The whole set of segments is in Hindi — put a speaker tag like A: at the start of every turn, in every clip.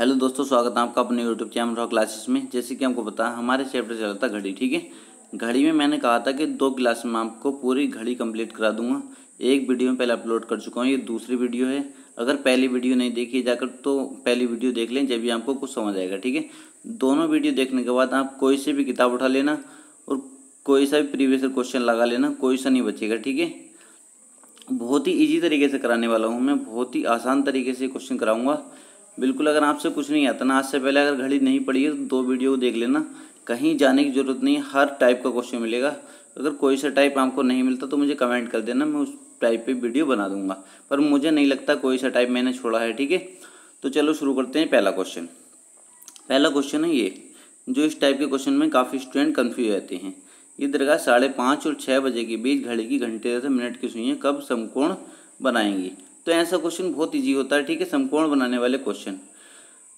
A: हेलो दोस्तों स्वागत है आपका अपने यूट्यूब चैनल रॉक क्लासेस में जैसे कि आपको पता हमारे चैप्टर चल रहा था घड़ी ठीक है घड़ी में मैंने कहा था कि दो क्लास में आपको पूरी घड़ी कंप्लीट करा दूंगा एक वीडियो में पहले अपलोड कर चुका हूँ ये दूसरी वीडियो है अगर पहली वीडियो नहीं देखी जाकर तो पहली वीडियो देख लें जब भी आपको कुछ समझ आएगा ठीक है दोनों वीडियो देखने के बाद आप कोई से भी किताब उठा लेना और कोई सा भी प्रीवियस क्वेश्चन लगा लेना कोई सा नहीं बचेगा ठीक है बहुत ही ईजी तरीके से कराने वाला हूँ मैं बहुत ही आसान तरीके से क्वेश्चन कराऊँगा बिल्कुल अगर आपसे कुछ नहीं आता ना आज से पहले अगर घड़ी नहीं पड़ी है तो दो वीडियो देख लेना कहीं जाने की ज़रूरत नहीं है हर टाइप का क्वेश्चन मिलेगा अगर कोई सा टाइप आपको नहीं मिलता तो मुझे कमेंट कर देना मैं उस टाइप पे वीडियो बना दूंगा पर मुझे नहीं लगता कोई सा टाइप मैंने छोड़ा है ठीक है तो चलो शुरू करते हैं पहला क्वेश्चन पहला क्वेश्चन है ये जो इस टाइप के क्वेश्चन में काफ़ी स्टूडेंट कन्फ्यूज रहते हैं ये दरगाह साढ़े पाँच और छः बजे के बीच घड़ी की घंटे तथा मिनट की सुइयाँ कब समकोण बनाएंगी तो ऐसा क्वेश्चन बहुत ईजी होता है ठीक है समकोण बनाने वाले क्वेश्चन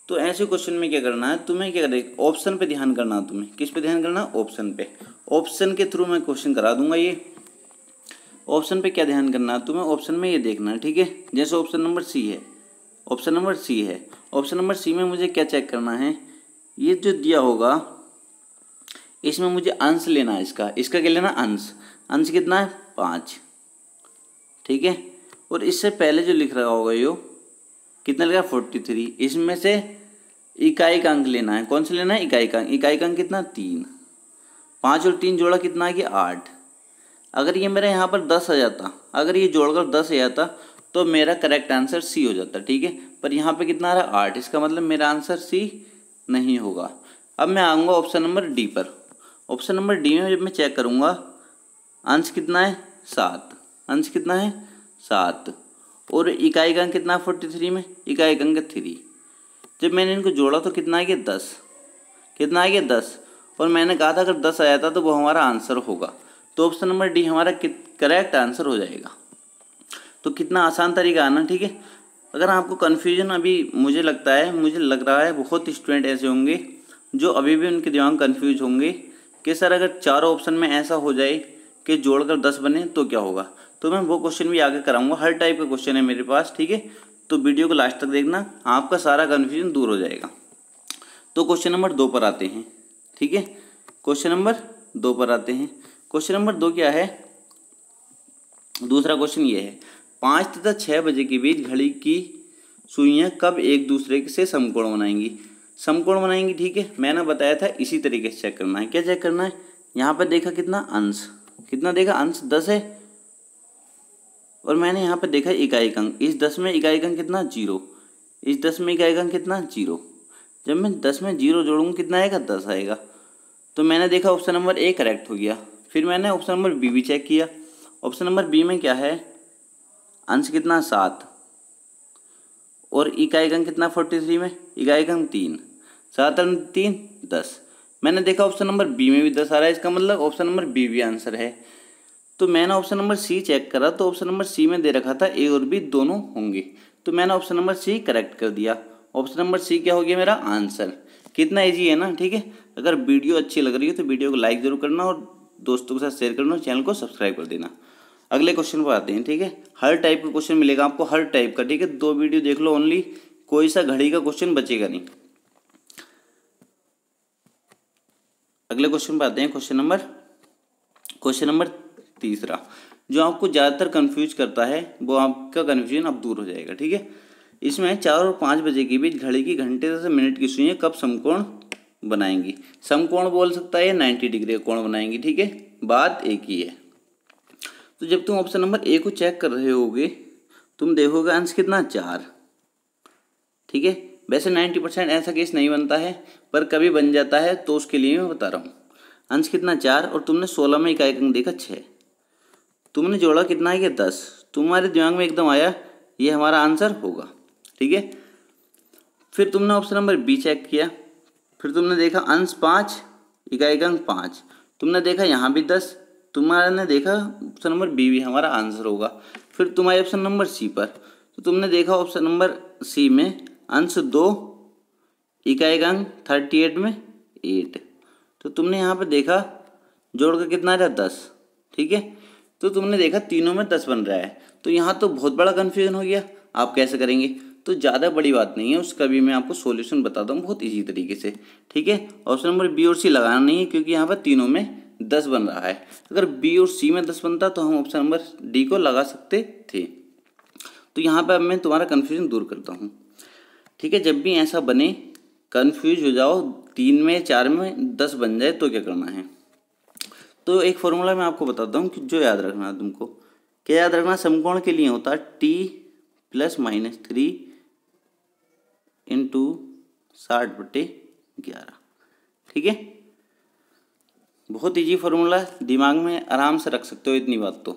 A: तो ऐसे क्वेश्चन में क्या करना है तुम्हें क्या करें ऑप्शन पे ध्यान करना है तुम्हें किस पे ध्यान करना ऑप्शन पे ऑप्शन के थ्रू मैं क्वेश्चन करा दूंगा ये ऑप्शन पे क्या ध्यान करना है तुम्हें ऑप्शन में ये देखना है ठीक है जैसे ऑप्शन नंबर सी है ऑप्शन नंबर सी है ऑप्शन नंबर सी में मुझे क्या चेक करना है ये जो दिया होगा इसमें मुझे अंश लेना है इसका इसका क्या लेना अंश अंश कितना है पाँच ठीक है और इससे पहले जो लिख रहा होगा यो कितना लिखा फोर्टी थ्री इसमें से इकाई का अंक लेना है कौन सा लेना है इकाई का अंक इकाई का अंक कितना तीन पाँच और तीन जोड़ा कितना आ गया आठ अगर ये मेरा यहाँ पर दस आ जाता अगर ये जोड़कर दस आ जाता तो मेरा करेक्ट आंसर सी हो जाता ठीक है पर यहाँ पे कितना आ रहा है आठ इसका मतलब मेरा आंसर सी नहीं होगा अब मैं आऊँगा ऑप्शन नंबर डी पर ऑप्शन नंबर डी में जब मैं चेक करूँगा अंश कितना है सात अंश कितना है सात और इकाई अंक कितना फोर्टी थ्री में इकाई अंक थ्री जब मैंने इनको जोड़ा तो कितना आ गया दस कितना आ गया दस और मैंने कहा था अगर दस आया था तो वो हमारा आंसर होगा तो ऑप्शन नंबर डी हमारा करेक्ट आंसर हो जाएगा तो कितना आसान तरीका आना ठीक है अगर आपको कन्फ्यूजन अभी मुझे लगता है मुझे लग रहा है बहुत स्टूडेंट ऐसे होंगे जो अभी भी उनके दिमाग कन्फ्यूज होंगे कि सर अगर चारों ऑप्शन में ऐसा हो जाए के जोड़कर दस बने तो क्या होगा तो मैं वो क्वेश्चन भी आगे कराऊंगा हर टाइप का क्वेश्चन है मेरे पास ठीक है तो वीडियो को लास्ट तक देखना आपका सारा कन्फ्यूजन दूर हो जाएगा तो क्वेश्चन नंबर दो पर आते हैं ठीक है क्वेश्चन नंबर दो पर आते हैं क्वेश्चन नंबर दो क्या है दूसरा क्वेश्चन ये है पाँच तथा छः बजे के बीच घड़ी की सुइयाँ कब एक दूसरे से समकोण बनाएंगी समकोण बनाएंगी ठीक है मैंने बताया था इसी तरीके से चेक करना है क्या चेक करना है यहाँ पर देखा कितना अंश कितना देखा अंश दस है और मैंने यहाँ पे देखा इकाई अंक इस दस में इकाई अंक कितना जीरो इस दस में इकाई अंक कितना जीरो जब मैं दस में जीरो जोड़ूंगा कितना आएगा दस आएगा तो मैंने देखा ऑप्शन नंबर ए करेक्ट हो गया फिर मैंने ऑप्शन नंबर बी भी चेक किया ऑप्शन नंबर बी में क्या है अंश कितना सात और इकाई अंक कितना फोर्टी थ्री में इकाई अंक तीन सात तीन दस मैंने देखा ऑप्शन नंबर बी में भी दस आ रहा है इसका मतलब ऑप्शन नंबर बी भी आंसर है तो मैंने ऑप्शन नंबर सी चेक करा तो ऑप्शन नंबर सी में दे रखा था ए और बी दोनों होंगे तो मैंने ऑप्शन नंबर सी करेक्ट कर दिया ऑप्शन नंबर सी क्या हो गया मेरा आंसर कितना ईजी है ना ठीक है अगर वीडियो अच्छी लग रही है तो वीडियो को लाइक जरूर करना और दोस्तों के साथ शेयर करना और चैनल को सब्सक्राइब कर देना अगले क्वेश्चन पर आते हैं ठीक है हर टाइप का क्वेश्चन मिलेगा आपको हर टाइप का ठीक है दो वीडियो देख लो ओनली कोई सा घड़ी का क्वेश्चन बचेगा नहीं अगले क्वेश्चन पर आते हैं क्वेश्चन नंबर क्वेश्चन नंबर तीसरा जो आपको ज़्यादातर कन्फ्यूज करता है वो आपका कन्फ्यूजन अब दूर हो जाएगा ठीक है इसमें चार और पाँच बजे के बीच घड़ी की घंटे से मिनट की सुइयाँ कब समकोण बनाएंगी समकोण बोल सकता है नाइन्टी डिग्री कोण बनाएंगी ठीक है बात एक ही है तो जब तुम ऑप्शन नंबर ए को चेक कर रहे होगे तुम देखोगे आंसर कितना चार ठीक है वैसे 90 परसेंट ऐसा केस नहीं बनता है पर कभी बन जाता है तो उसके लिए मैं बता रहा हूँ अंश कितना चार और तुमने सोलह में इकाई अंक देखा छः तुमने जोड़ा कितना है कि दस तुम्हारे दिमाग में एकदम आया ये हमारा आंसर होगा ठीक है फिर तुमने ऑप्शन नंबर बी चेक किया फिर तुमने देखा अंश पाँच इकाई अंक पाँच तुमने देखा यहाँ भी दस तुम्हारा ने देखा ऑप्शन नंबर बी भी हमारा आंसर होगा फिर तुम्हारे ऑप्शन नंबर सी पर तो तुमने देखा ऑप्शन नंबर सी में अंश दो इकाई का अंक थर्टी एट में एट तो तुमने यहाँ पर देखा जोड़कर कितना आ रहा दस ठीक है तो तुमने देखा तीनों में दस बन रहा है तो यहाँ तो बहुत बड़ा कन्फ्यूजन हो गया आप कैसे करेंगे तो ज़्यादा बड़ी बात नहीं है उसका भी मैं आपको सोल्यूशन बताता हूँ बहुत ईजी तरीके से ठीक है ऑप्शन नंबर बी और सी लगाना नहीं है क्योंकि यहाँ पर तीनों में दस बन रहा है अगर बी और सी में दस बनता तो हम ऑप्शन नंबर डी को लगा सकते थे तो यहाँ पर मैं तुम्हारा कन्फ्यूजन दूर करता हूँ ठीक है जब भी ऐसा बने कन्फ्यूज हो जाओ तीन में चार में दस बन जाए तो क्या करना है तो एक फॉर्मूला मैं आपको बताता हूँ कि जो याद रखना है तुमको क्या याद रखना समकोण के लिए होता है T plus minus three into साठ बटे ग्यारह ठीक है बहुत इजी फार्मूला दिमाग में आराम से रख सकते हो इतनी बात तो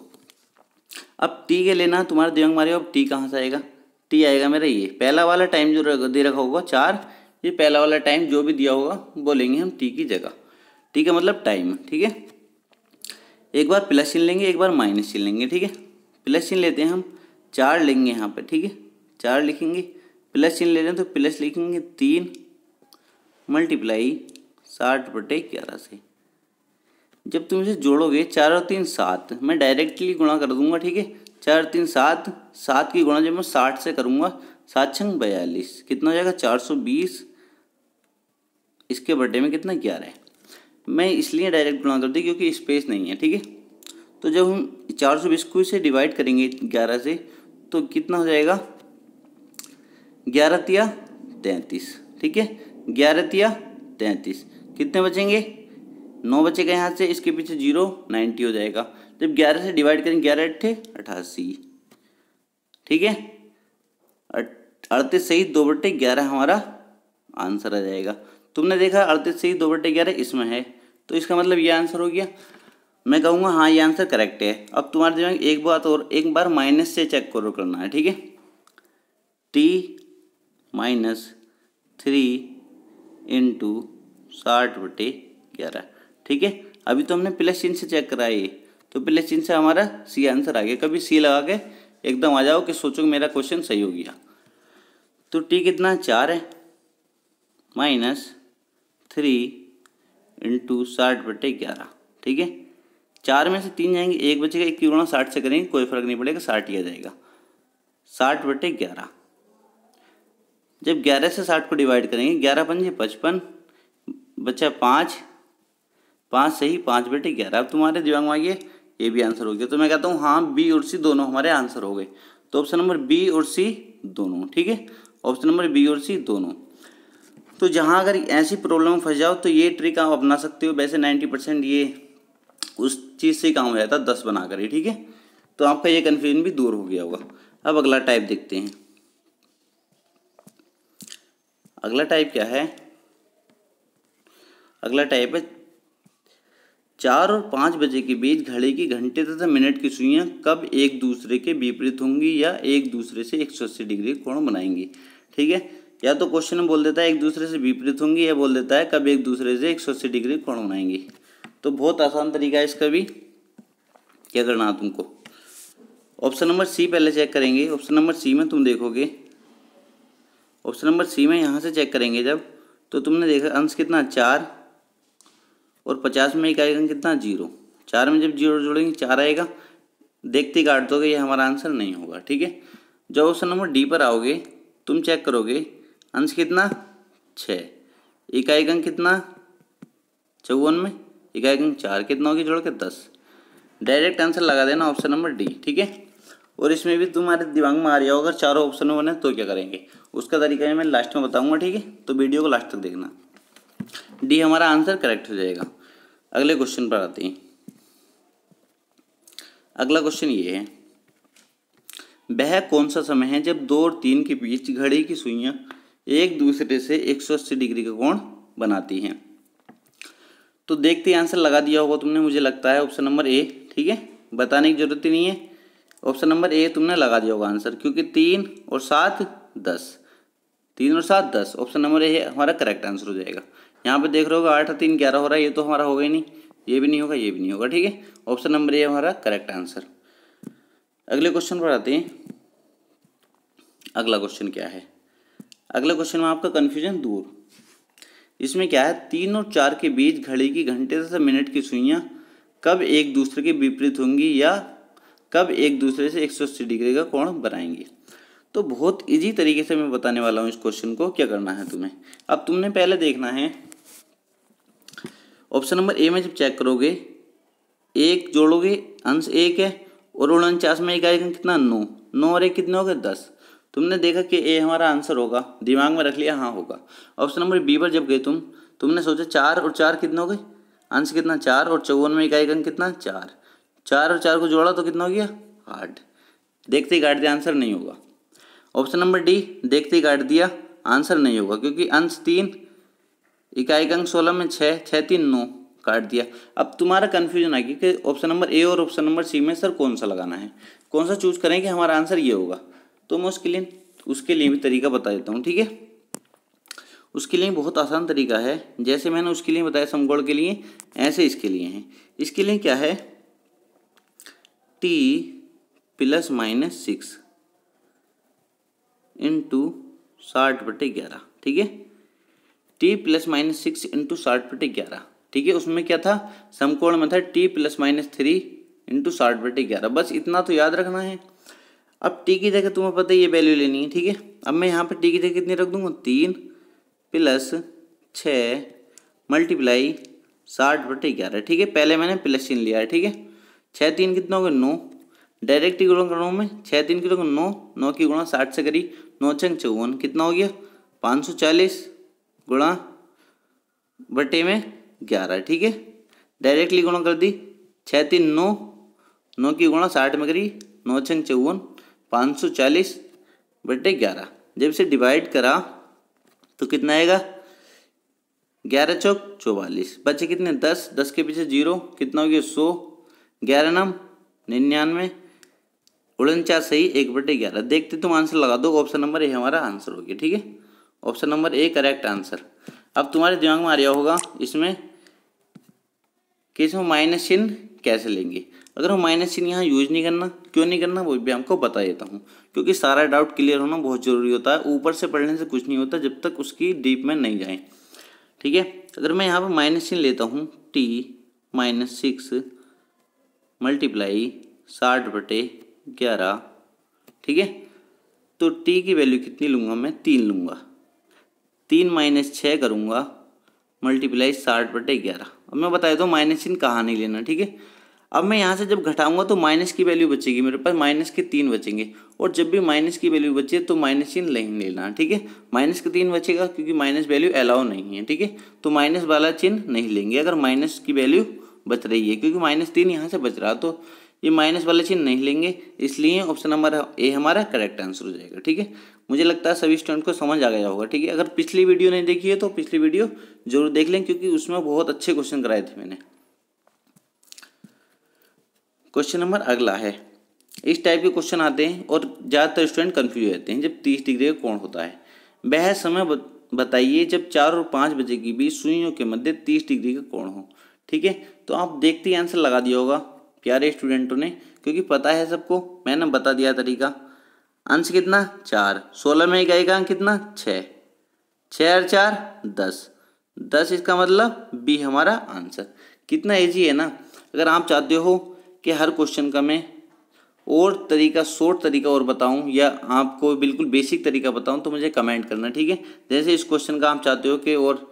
A: अब टी के लेना तुम्हारे दिमाग मारे अब टी कहाँ से आएगा टी आएगा मेरा ये पहला वाला टाइम जो दे रखा होगा चार ये पहला वाला टाइम जो भी दिया होगा बोलेंगे हम टी की जगह ठीक है मतलब टाइम ठीक है एक बार प्लस चीन लेंगे एक बार माइनस चीन लेंगे ठीक है प्लस चीन लेते हैं हम चार लेंगे यहाँ पर ठीक है चार लिखेंगे प्लस चीन ले रहे हैं तो प्लस लिखेंगे तीन मल्टीप्लाई साठ बटे ग्यारह से जब तुम इसे जोड़ोगे चार और तीन सात मैं डायरेक्टली गुणा कर दूंगा ठीक है चार तीन सात सात की गुणा जब मैं साठ से करूँगा सात छंग बयालीस कितना हो जाएगा चार सौ बीस इसके बर्थडे में कितना ग्यारह है मैं इसलिए डायरेक्ट गुणा करती क्योंकि स्पेस नहीं है ठीक है तो जब हम चार सौ बीस को इसे डिवाइड करेंगे ग्यारह से तो कितना हो जाएगा ग्यारह तिया तैंतीस ठीक है ग्यारह तिया तैंतीस कितने बचेंगे नौ बचेगा यहाँ से इसके पीछे जीरो नाइन्टी हो जाएगा जब ग्यारह से डिवाइड करें ग्यारह अट्ठे अठासी ठीक है अड़तीस से ही दो बटे ग्यारह हमारा आंसर आ जाएगा तुमने देखा अड़तीस से ही दो बटे ग्यारह इसमें है तो इसका मतलब ये आंसर हो गया मैं कहूँगा हाँ ये आंसर करेक्ट है अब तुम्हारे दिमाग एक बात और एक बार माइनस से चेक करो करना है ठीक है टी माइनस थ्री इंटू साठ बटे ग्यारह ठीक है अभी तो हमने प्लस चिन्ह से चेक कराया तो पहले चिन्ह से हमारा सी आंसर आ गया कभी सी लगा के एकदम आ जाओ कि सोचो मेरा क्वेश्चन सही हो गया तो टी कितना चार है माइनस थ्री इंटू साठ बटे ग्यारह ठीक है चार में से तीन जाएंगे एक बचेगा एक की गुणा साठ से करेंगे कोई फर्क नहीं पड़ेगा साठ ही आ जाएगा साठ बटे ग्यारह जब ग्यारह से साठ को डिवाइड करेंगे ग्यारह पंजे पचपन बचा पाँच पाँच से ही पाँच बटे ग्यारह अब तुम्हारे दिमाग में आइए ये भी आंसर हो गया तो मैं कहता हूँ हाँ बी और सी दोनों हमारे आंसर हो गए तो ऑप्शन नंबर बी और सी दोनों ठीक है ऑप्शन नंबर बी और सी दोनों तो जहाँ अगर ऐसी प्रॉब्लम में फंस जाओ तो ये ट्रिक आप अपना सकते हो वैसे नाइन्टी परसेंट ये उस चीज़ से काम हो जाता है दस बना कर ठीक है तो आपका ये कन्फ्यूजन भी दूर हो गया होगा अब अगला टाइप देखते हैं अगला टाइप क्या है अगला टाइप है चार और पाँच बजे के बीच घड़ी की घंटे तथा मिनट की सुइयाँ कब एक दूसरे के विपरीत होंगी या एक दूसरे से एक सौ अस्सी डिग्री कोण बनाएंगी ठीक है या तो क्वेश्चन बोल देता है एक दूसरे से विपरीत होंगी या बोल देता है कब एक दूसरे से एक सौ अस्सी डिग्री कोण बनाएंगी तो बहुत आसान तरीका है इसका भी क्या करना है तुमको ऑप्शन नंबर सी पहले चेक करेंगे ऑप्शन नंबर सी में तुम देखोगे ऑप्शन नंबर सी में यहाँ से चेक करेंगे जब तो तुमने देखा अंश कितना चार और पचास में एक आएगा कितना जीरो चार में जब जीरो जोड़ेंगे चार आएगा देखते ही काट दोगे ये हमारा आंसर नहीं होगा ठीक है जब ऑप्शन नंबर डी पर आओगे तुम चेक करोगे अंश कितना छः इकाई अंक कितना चौवन में इकाई अंक चार कितना होगी जोड़ के दस डायरेक्ट आंसर लगा देना ऑप्शन नंबर डी ठीक है और इसमें भी तुम्हारे दिमाग में आ रहा होगा चारों ऑप्शन में बने तो क्या करेंगे उसका तरीका मैं लास्ट में बताऊंगा ठीक है तो वीडियो को लास्ट तक देखना डी हमारा आंसर करेक्ट हो जाएगा अगले क्वेश्चन पर आते हैं अगला क्वेश्चन ये है वह कौन सा समय है जब दो और तीन के बीच घड़ी की सुइयां एक दूसरे से 180 डिग्री का कोण बनाती हैं तो देखते ही आंसर लगा दिया होगा तुमने मुझे लगता है ऑप्शन नंबर ए ठीक है बताने की जरूरत ही नहीं है ऑप्शन नंबर ए तुमने लगा दिया होगा आंसर क्योंकि तीन और सात दस तीन और सात दस ऑप्शन नंबर ए हमारा करेक्ट आंसर हो जाएगा यहाँ पे देख रहे होगा आठ और तीन ग्यारह हो रहा है ये तो हमारा होगा ही नहीं ये भी नहीं होगा ये भी नहीं होगा ठीक है ऑप्शन नंबर ए हमारा करेक्ट आंसर अगले क्वेश्चन पर आते हैं अगला क्वेश्चन क्या है अगला क्वेश्चन में आपका कन्फ्यूजन दूर इसमें क्या है तीन और चार के बीच घड़ी की घंटे तथा मिनट की सुइयाँ कब एक दूसरे के विपरीत होंगी या कब एक दूसरे से एक सौ अस्सी डिग्री का कोण बनाएंगे तो बहुत इजी तरीके से मैं बताने वाला हूँ इस क्वेश्चन को क्या करना है तुम्हें अब तुमने पहले देखना है ऑप्शन नंबर ए में जब चेक करोगे एक जोड़ोगे अंश एक है और उनचास में एक आएगा कितना नौ नौ और एक कितने हो गए दस तुमने देखा कि ए हमारा आंसर होगा दिमाग में रख लिया हाँ होगा ऑप्शन नंबर बी पर जब गए तुम तुमने सोचा चार और चार कितने हो गए अंश कितना चार और चौवन में इकाई अंक कितना चार चार और चार को जोड़ा तो कितना हो गया आठ देखते ही आठ आंसर नहीं होगा ऑप्शन नंबर डी देखते ही काट दिया आंसर नहीं होगा क्योंकि अंश तीन इकाई का अंक सोलह में छः छः तीन नौ काट दिया अब तुम्हारा कन्फ्यूजन आएगी कि ऑप्शन नंबर ए और ऑप्शन नंबर सी में सर कौन सा लगाना है कौन सा चूज करें कि हमारा आंसर ये होगा तो मैं उसके लिए उसके लिए भी तरीका बता देता हूँ ठीक है उसके लिए बहुत आसान तरीका है जैसे मैंने उसके लिए बताया समगोड़ के लिए ऐसे इसके लिए हैं इसके लिए क्या है T plus minus six into साठ बटे ग्यारह ठीक है T plus minus six into साठ बटे ग्यारह ठीक है उसमें क्या था समकोण में था T plus minus three into साठ बटे ग्यारह बस इतना तो याद रखना है अब टी की जगह तुम्हें पता है ये वैल्यू लेनी है ठीक है अब मैं यहाँ पर टी की जगह कितनी रख दूंगा तीन प्लस छः मल्टीप्लाई साठ बटे ग्यारह ठीक है पहले मैंने प्लस चीन लिया है ठीक है छः तीन कितना होगा नौ डायरेक्ट ही गुणा करूँ मैं छः तीन तो नौ नौ की गुणा साठ से करी नौ नौचंग चौवन कितना हो गया पाँच सौ चालीस गुणा बटे में ग्यारह ठीक है डायरेक्टली गुणा कर दी छः तीन नौ नौ की गुणा साठ में करी नौ छंग चौवन पाँच सौ चालीस बटे ग्यारह जब से डिवाइड करा तो कितना आएगा ग्यारह चौक चौवालीस बच्चे कितने दस दस के पीछे जीरो कितना हो गया सौ ग्यारह नम निन्यानवे उड़नचास सही एक बटे ग्यारह देखते तुम आंसर लगा दो ऑप्शन नंबर ए हमारा आंसर हो गया ठीक है option number A correct answer अब तुम्हारे दिमाग में आ रहा होगा इसमें कि इसमें माइनस चिन्ह कैसे लेंगे अगर हम माइनस चिन्ह यहाँ यूज नहीं करना क्यों नहीं करना वो भी आपको बता देता हूँ क्योंकि सारा डाउट क्लियर होना बहुत ज़रूरी होता है ऊपर से पढ़ने से कुछ नहीं होता जब तक उसकी डीप में नहीं जाए ठीक है अगर मैं यहाँ पर माइनस चिन्ह लेता हूँ टी माइनस सिक्स मल्टीप्लाई साठ बटे ग्यारह ठीक है तो टी की वैल्यू कितनी लूँगा मैं तीन लूँगा तीन माइनस छः करूँगा मल्टीप्लाई साठ बटे ग्यारह अब मैं बताया तो माइनस चिन्ह कहाँ नहीं लेना ठीक है अब मैं यहाँ से जब घटाऊंगा तो माइनस की वैल्यू बचेगी मेरे पास माइनस के तीन बचेंगे और जब भी माइनस की वैल्यू बचे तो माइनस चिन्ह नहीं लेना ठीक है माइनस के तीन बचेगा क्योंकि माइनस वैल्यू अलाउ नहीं है ठीक है तो माइनस वाला चिन्ह नहीं लेंगे अगर माइनस की वैल्यू बच रही है क्योंकि माइनस तीन यहाँ से बच रहा तो ये माइनस वाले चिन्ह नहीं लेंगे इसलिए ऑप्शन नंबर ए हमारा करेक्ट आंसर हो जाएगा ठीक है मुझे लगता है सभी स्टूडेंट को समझ आ गया होगा ठीक है अगर पिछली वीडियो नहीं देखी है तो पिछली वीडियो जरूर देख लें क्योंकि उसमें बहुत अच्छे क्वेश्चन कराए थे मैंने क्वेश्चन नंबर अगला है इस टाइप के क्वेश्चन आते हैं और ज़्यादातर स्टूडेंट कन्फ्यूज रहते हैं जब तीस डिग्री का कोण होता है वह समय बताइए जब चार और पाँच बजे की बीच सुइयों के मध्य तीस डिग्री का कोण हो ठीक है तो आप देखते ही आंसर लगा दिया होगा प्यारे स्टूडेंटों ने क्योंकि पता है सबको मैंने बता दिया तरीका अंश कितना चार सोलह में एक अंक कितना छ छः और चार दस दस इसका मतलब बी हमारा आंसर कितना ईजी है ना अगर आप चाहते हो कि हर क्वेश्चन का मैं और तरीका शॉर्ट तरीका और बताऊं या आपको बिल्कुल बेसिक तरीका बताऊं तो मुझे कमेंट करना ठीक है जैसे इस क्वेश्चन का आप चाहते हो कि और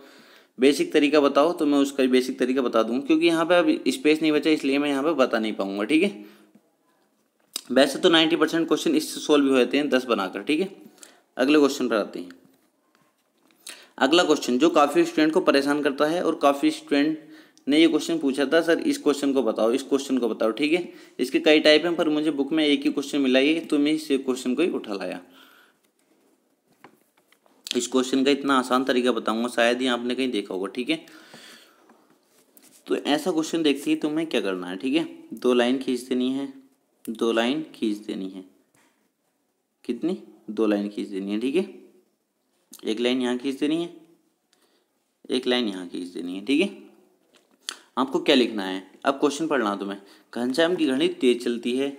A: बेसिक तरीका बताओ तो मैं उसका बेसिक तरीका बता दूँ क्योंकि यहाँ पे अब स्पेस नहीं बचा इसलिए मैं यहाँ पे बता नहीं पाऊँगा ठीक है वैसे तो नाइन्टी परसेंट क्वेश्चन इससे सोल्व भी जाते हैं दस बनाकर ठीक है अगले क्वेश्चन पर आते हैं अगला क्वेश्चन जो काफ़ी स्टूडेंट को परेशान करता है और काफ़ी स्टूडेंट ने ये क्वेश्चन पूछा था सर इस क्वेश्चन को बताओ इस क्वेश्चन को बताओ ठीक है इसके कई टाइप हैं पर मुझे बुक में एक ही क्वेश्चन मिला ही तो मैं इस क्वेश्चन को ही उठा लाया इस क्वेश्चन का इतना आसान तरीका बताऊंगा शायद ही आपने कहीं देखा होगा ठीक है तो ऐसा क्वेश्चन देखते ही तुम्हें क्या करना है ठीक है दो लाइन खींच देनी है दो लाइन खींच देनी है कितनी दो लाइन खींच देनी है ठीक है एक लाइन यहाँ खींच देनी है एक लाइन यहाँ खींच देनी है ठीक है आपको क्या लिखना है अब क्वेश्चन पढ़ना तुम्हें घनश्याम की घड़ी तेज चलती है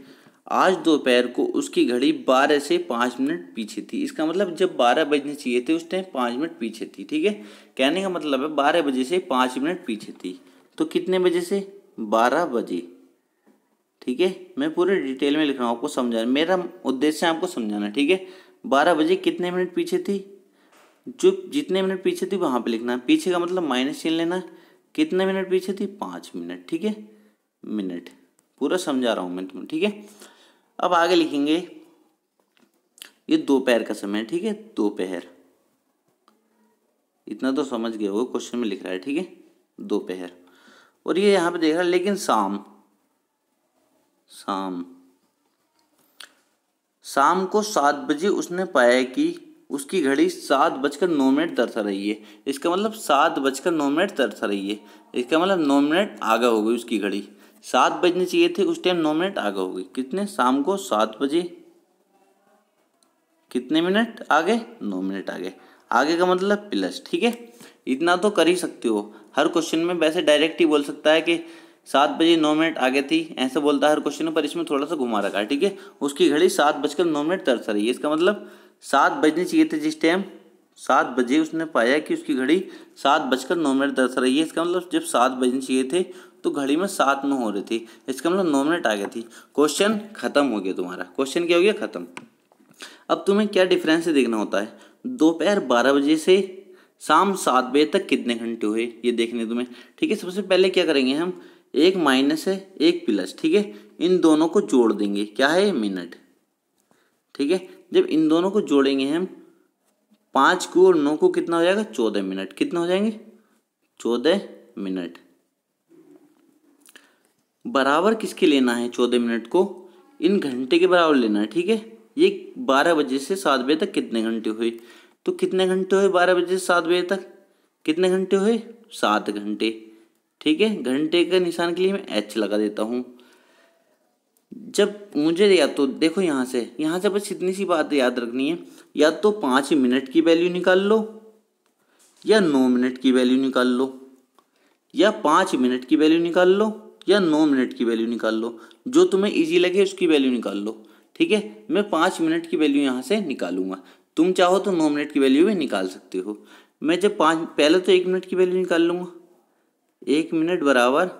A: आज दोपहर को उसकी घड़ी बारह से पाँच मिनट पीछे थी इसका मतलब जब बारह बजने चाहिए थे उस टाइम पाँच मिनट पीछे थी ठीक है कहने का मतलब है बारह बजे से पाँच मिनट पीछे थी तो कितने बजे से बारह बजे ठीक है मैं पूरे डिटेल में लिख रहा हूँ आपको समझाना मेरा उद्देश्य आपको समझाना ठीक है बारह बजे कितने मिनट पीछे थी जो जितने मिनट पीछे थी वहाँ पर लिखना पीछे का मतलब माइनस चीन लेना कितने मिनट पीछे थी पाँच मिनट ठीक है मिनट पूरा समझा रहा हूँ मैं तुम्हें ठीक है अब आगे लिखेंगे ये दोपहर का समय ठीक है दोपहर इतना तो समझ गए होगा क्वेश्चन में लिख रहा है ठीक है दोपहर और ये यहाँ पे देख रहा है लेकिन शाम शाम शाम को सात बजे उसने पाया कि उसकी घड़ी सात बजकर नौ मिनट दर्शा रही है इसका मतलब सात बजकर नौ मिनट दर्शा रही है इसका मतलब नौ मिनट आगे हो गई उसकी घड़ी सात बजने चाहिए थे उस टाइम नौ मिनट आगे हो कितने शाम को सात बजे कितने मिनट आगे नौ मिनट आगे आगे का मतलब प्लस ठीक है इतना तो कर ही सकते हो हर क्वेश्चन में वैसे डायरेक्ट ही बोल सकता है कि सात बजे नौ मिनट आगे थी ऐसे बोलता है हर क्वेश्चन पर इसमें थोड़ा सा घुमा रखा है ठीक है उसकी घड़ी सात बजकर नौ मिनट तरसा रही है इसका मतलब सात बजने चाहिए थे जिस टाइम सात बजे उसने पाया कि उसकी घड़ी सात बजकर नौ मिनट दस रही है इसका मतलब जब सात बजने चाहिए थे तो घड़ी में सात नौ हो रही थी इसका मतलब नौ मिनट आ गई थी क्वेश्चन खत्म हो गया तुम्हारा क्वेश्चन क्या हो गया खत्म अब तुम्हें क्या डिफरेंस देखना होता है दोपहर बारह बजे से शाम सात बजे तक कितने घंटे हुए ये देखने तुम्हें ठीक है सबसे पहले क्या करेंगे हम एक माइनस है एक प्लस ठीक है इन दोनों को जोड़ देंगे क्या है मिनट ठीक है जब इन दोनों को जोड़ेंगे हम पाँच को और नौ को कितना हो जाएगा चौदह मिनट कितना हो जाएंगे चौदह मिनट बराबर किसके लेना है चौदह मिनट को इन घंटे के बराबर लेना है ठीक है ये बारह बजे से सात बजे तक कितने घंटे हुए तो कितने घंटे हुए बारह बजे से सात बजे तक कितने घंटे हुए सात घंटे ठीक है घंटे के निशान के लिए मैं एच लगा देता हूँ जब मुझे या तो देखो यहाँ से यहाँ से बस इतनी सी बात याद रखनी है या तो पाँच मिनट की वैल्यू निकाल लो या नौ मिनट की वैल्यू निकाल लो या पाँच मिनट की वैल्यू निकाल लो या नौ मिनट की वैल्यू निकाल लो जो तुम्हें ईजी लगे उसकी वैल्यू निकाल लो ठीक है मैं पाँच मिनट की वैल्यू यहाँ से निकालूंगा तुम चाहो तो नौ मिनट की वैल्यू भी निकाल सकते हो मैं जब पाँच पहले तो एक मिनट की वैल्यू निकाल लूँगा एक मिनट बराबर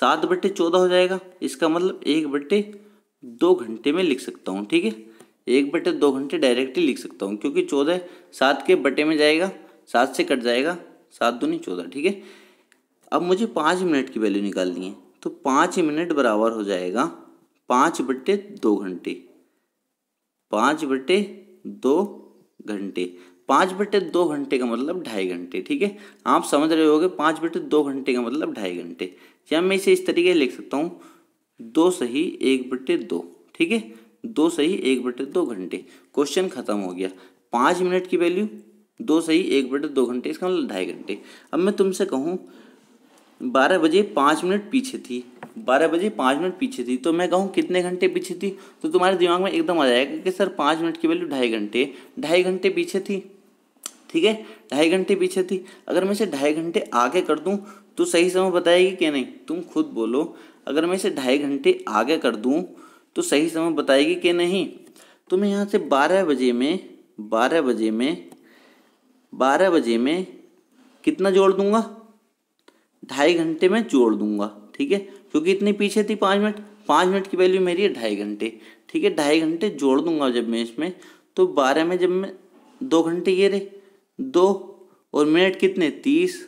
A: सात बट्टे चौदह हो जाएगा इसका मतलब एक बट्टे दो घंटे में लिख सकता हूँ ठीक है एक बट्टे दो घंटे डायरेक्टली लिख सकता हूँ क्योंकि चौदह सात के बटे में जाएगा सात से कट जाएगा सात दूनी चौदह ठीक है अब मुझे पाँच मिनट की वैल्यू निकालनी है तो पाँच मिनट बराबर हो जाएगा पाँच बट्टे दो घंटे पाँच बट्टे दो घंटे पाँच बटे दो घंटे का मतलब ढाई घंटे ठीक है आप समझ रहे होगे पाँच बटे दो घंटे का मतलब ढाई घंटे या मैं इसे इस तरीके लिख सकता हूँ दो सही एक बटे दो ठीक है दो सही एक बटे दो घंटे क्वेश्चन खत्म हो गया पाँच मिनट की वैल्यू दो सही एक बटे दो घंटे इसका मतलब ढाई घंटे अब मैं तुमसे कहूँ बारह बजे पाँच मिनट पीछे थी बारह बजे पाँच मिनट पीछे थी तो मैं कहूँ कितने घंटे पीछे थी तो तुम्हारे दिमाग में एकदम आ जाएगा कि सर पाँच मिनट की वैल्यू ढाई घंटे ढाई घंटे पीछे थी ठीक है ढाई घंटे पीछे थी अगर मैं इसे ढाई घंटे आगे कर दूँ तो सही समय बताएगी क्या नहीं तुम खुद बोलो अगर मैं इसे ढाई घंटे आगे कर दूँ तो सही समय बताएगी कि नहीं तुम्हें तो यहाँ से बारह बजे में बारह बजे में बारह बजे में कितना जोड़ दूंगा ढाई घंटे में जोड़ दूंगा ठीक है क्योंकि इतनी पीछे थी पाँच मिनट पाँच मिनट की वैल्यू मेरी है ढाई घंटे ठीक है ढाई घंटे जोड़ दूंगा जब मैं इसमें तो बारह में जब मैं दो घंटे ये रहे दो और मिनट कितने तीस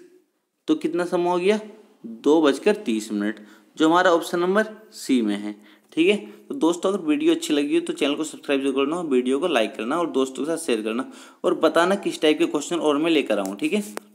A: तो कितना समय हो गया दो बजकर तीस मिनट जो हमारा ऑप्शन नंबर सी में है ठीक है तो दोस्तों अगर वीडियो अच्छी लगी हो तो चैनल को सब्सक्राइब जरूर करना वीडियो को लाइक करना और दोस्तों के साथ शेयर करना और बताना किस टाइप के क्वेश्चन और मैं लेकर आऊँ ठीक है